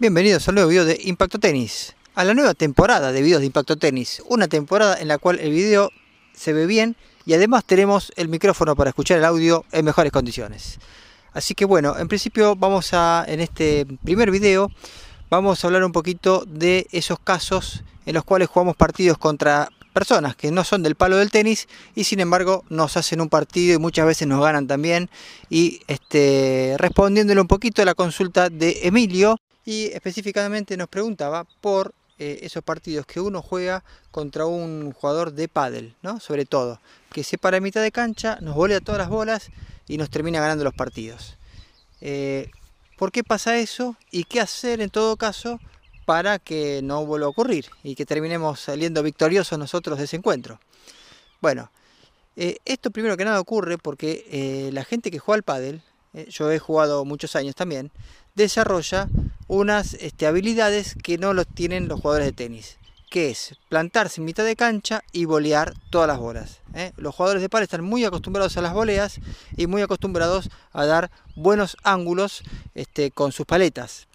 Bienvenidos al nuevo video de Impacto Tenis, a la nueva temporada de videos de Impacto Tenis, una temporada en la cual el video se ve bien y además tenemos el micrófono para escuchar el audio en mejores condiciones. Así que bueno, en principio vamos a, en este primer video, vamos a hablar un poquito de esos casos en los cuales jugamos partidos contra personas que no son del palo del tenis y sin embargo nos hacen un partido y muchas veces nos ganan también. Y este, respondiéndole un poquito a la consulta de Emilio, y específicamente nos preguntaba por eh, esos partidos que uno juega contra un jugador de pádel, ¿no? Sobre todo, que se para en mitad de cancha, nos volea todas las bolas y nos termina ganando los partidos. Eh, ¿Por qué pasa eso y qué hacer en todo caso para que no vuelva a ocurrir y que terminemos saliendo victoriosos nosotros de ese encuentro? Bueno, eh, esto primero que nada ocurre porque la gente que juega al pádel eh, yo he jugado muchos años también, desarrolla unas este, habilidades que no los tienen los jugadores de tenis, que es plantarse en mitad de cancha y bolear todas las bolas. ¿eh? Los jugadores de par están muy acostumbrados a las voleas y muy acostumbrados a dar buenos ángulos este, con sus paletas.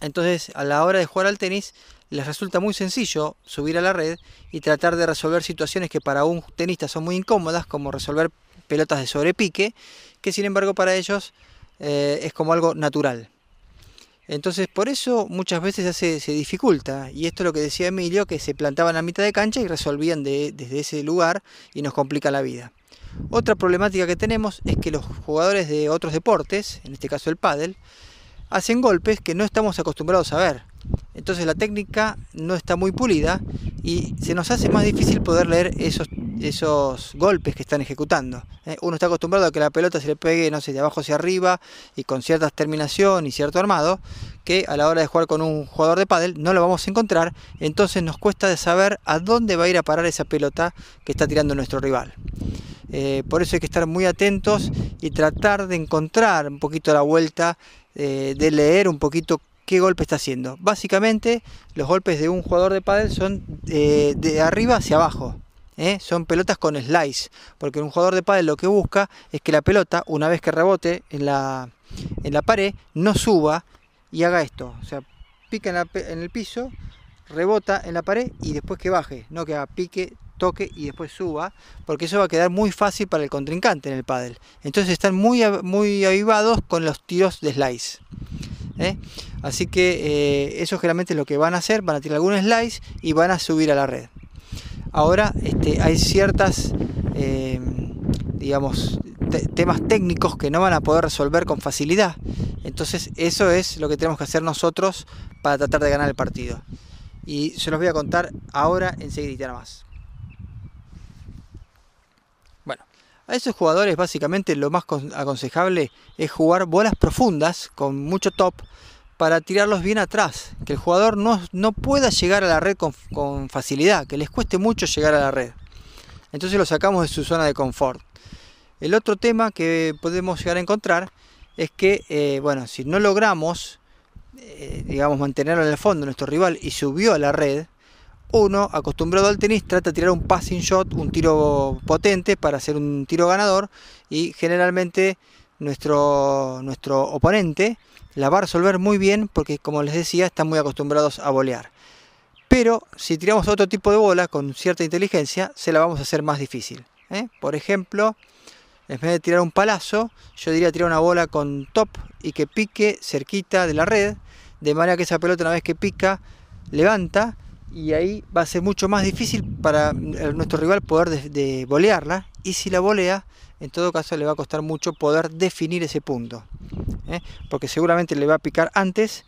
Entonces, a la hora de jugar al tenis, les resulta muy sencillo subir a la red y tratar de resolver situaciones que para un tenista son muy incómodas, como resolver pelotas de sobrepique, que sin embargo para ellos eh, es como algo natural. Entonces por eso muchas veces se, dificulta, y esto es lo que decía Emilio, que se plantaban a mitad de cancha y resolvían desde ese lugar y nos complica la vida. Otra problemática que tenemos es que los jugadores de otros deportes, en este caso el pádel, hacen golpes que no estamos acostumbrados a ver. Entonces la técnica no está muy pulida y se nos hace más difícil poder leer esos esos golpes que están ejecutando. ¿eh? Uno está acostumbrado a que la pelota se le pegue, no sé, de abajo hacia arriba y con cierta terminación y cierto armado, que a la hora de jugar con un jugador de pádel no lo vamos a encontrar, entonces nos cuesta de saber a dónde va a ir a parar esa pelota que está tirando nuestro rival. Eh, por eso hay que estar muy atentos y tratar de encontrar un poquito la vuelta, eh, de leer un poquito qué golpe está haciendo. Básicamente, los golpes de un jugador de pádel son de arriba hacia abajo. ¿eh? son pelotas con slice, porque un jugador de pádel lo que busca es que la pelota, una vez que rebote en la, en la pared, no suba y haga esto, o sea, pica en, el piso, rebota en la pared y después que baje, no que haga pique, toque y después suba, porque eso va a quedar muy fácil para el contrincante en el pádel. Entonces están muy, muy avivados con los tiros de slice. ¿eh? Así que eh, eso generalmente lo que van a hacer, van a tirar algún slice y van a subir a la red. Ahora este, hay ciertas, eh, digamos, temas técnicos que no van a poder resolver con facilidad. Entonces eso es lo que tenemos que hacer nosotros para tratar de ganar el partido. Y se los voy a contar ahora enseguida nada más. Bueno, a esos jugadores básicamente lo más aconsejable es jugar bolas profundas con mucho top para tirarlos bien atrás, que el jugador no, no pueda llegar a la red con, facilidad, que les cueste mucho llegar a la red. Entonces lo sacamos de su zona de confort. El otro tema que podemos llegar a encontrar es que, eh, bueno, si no logramos, eh, digamos, mantenerlo en el fondo, nuestro rival, y subió a la red, uno, acostumbrado al tenis, trata de tirar un passing shot, un tiro potente para hacer un tiro ganador, y generalmente nuestro, nuestro oponente la va a resolver muy bien porque, como les decía, están muy acostumbrados a volear Pero si tiramos otro tipo de bola con cierta inteligencia, se la vamos a hacer más difícil. ¿eh? Por ejemplo, en vez de tirar un palazo, yo diría tirar una bola con top y que pique cerquita de la red, de manera que esa pelota una vez que pica, levanta y ahí va a ser mucho más difícil para eh, nuestro rival poder de volearla y si la volea en todo caso le va a costar mucho poder definir ese punto. ¿eh? Porque seguramente le va a picar antes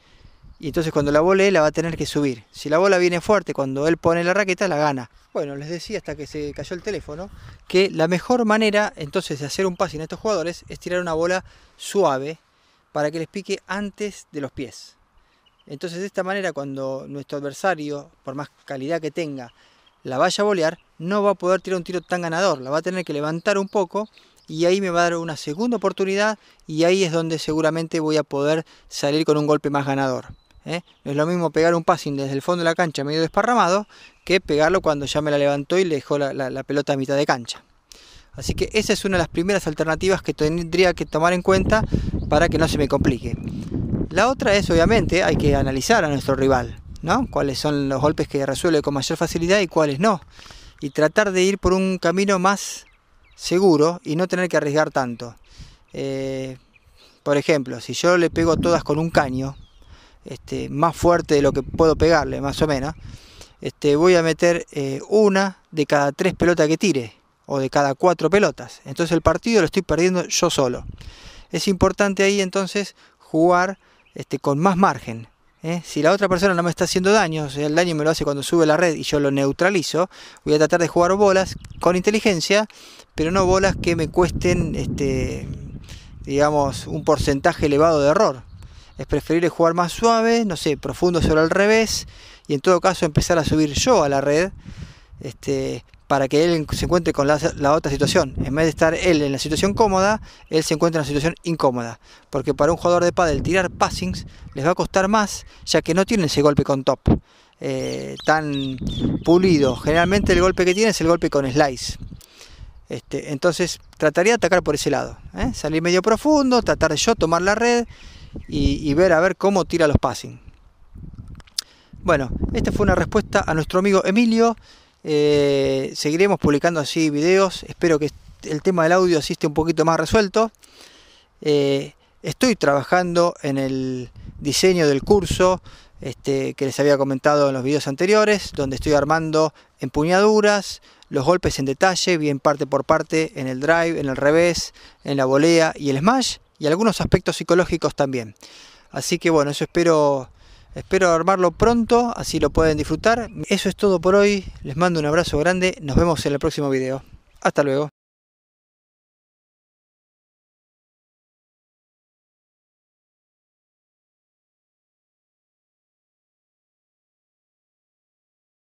y entonces cuando la bola la va a tener que subir. Si la bola viene fuerte, cuando él pone la raqueta, la gana. Bueno, les decía hasta que se cayó el teléfono que la mejor manera entonces de hacer un pase en estos jugadores es tirar una bola suave para que les pique antes de los pies. Entonces de esta manera cuando nuestro adversario, por más calidad que tenga, la vaya a bolear, no va a poder tirar un tiro tan ganador, la va a tener que levantar un poco y ahí me va a dar una segunda oportunidad y ahí es donde seguramente voy a poder salir con un golpe más ganador. ¿eh? No es lo mismo pegar un passing desde el fondo de la cancha medio desparramado que pegarlo cuando ya me la levantó y le dejó la pelota a mitad de cancha. Así que esa es una de las primeras alternativas que tendría que tomar en cuenta para que no se me complique. La otra es obviamente hay que analizar a nuestro rival. Cuáles son los golpes que resuelve con mayor facilidad y cuáles no. Y tratar de ir por un camino más seguro y no tener que arriesgar tanto. Eh, por ejemplo, si yo le pego todas con un caño, este, más fuerte de lo que puedo pegarle, más o menos, este, voy a meter eh, una de cada tres pelotas que tire, o de cada cuatro pelotas. Entonces el partido lo estoy perdiendo yo solo. Es importante ahí entonces jugar este, con más margen, ¿eh? Si la otra persona no me está haciendo daño, sea, el daño me lo hace cuando sube la red y yo lo neutralizo, voy a tratar de jugar bolas con inteligencia, pero no bolas que me cuesten, este, digamos, un porcentaje elevado de error. Es preferible jugar más suave, no sé, profundo sobre al revés y en todo caso empezar a subir yo a la red este, para que él se encuentre con la, otra situación. En vez de estar él en la situación cómoda, él se encuentra en la situación incómoda. Porque para un jugador de pádel tirar passings les va a costar más, ya que no tienen ese golpe con top eh, tan pulido. Generalmente el golpe que tienen es el golpe con slice. Este, entonces trataría de atacar por ese lado. ¿eh? Salir medio profundo, tratar de yo tomar la red y, y ver a ver cómo tira los passings. Bueno, esta fue una respuesta a nuestro amigo Emilio. Eh, seguiremos publicando así videos. Espero que el tema del audio así esté un poquito más resuelto. Eh, estoy trabajando en el diseño del curso este, que les había comentado en los videos anteriores, donde estoy armando empuñaduras, los golpes en detalle, bien parte por parte, en el drive, en el revés, en la volea y el smash, y algunos aspectos psicológicos también. Así que bueno, eso espero Espero armarlo pronto, así lo pueden disfrutar. Eso es todo por hoy. Les mando un abrazo grande. Nos vemos en el próximo video. Hasta luego.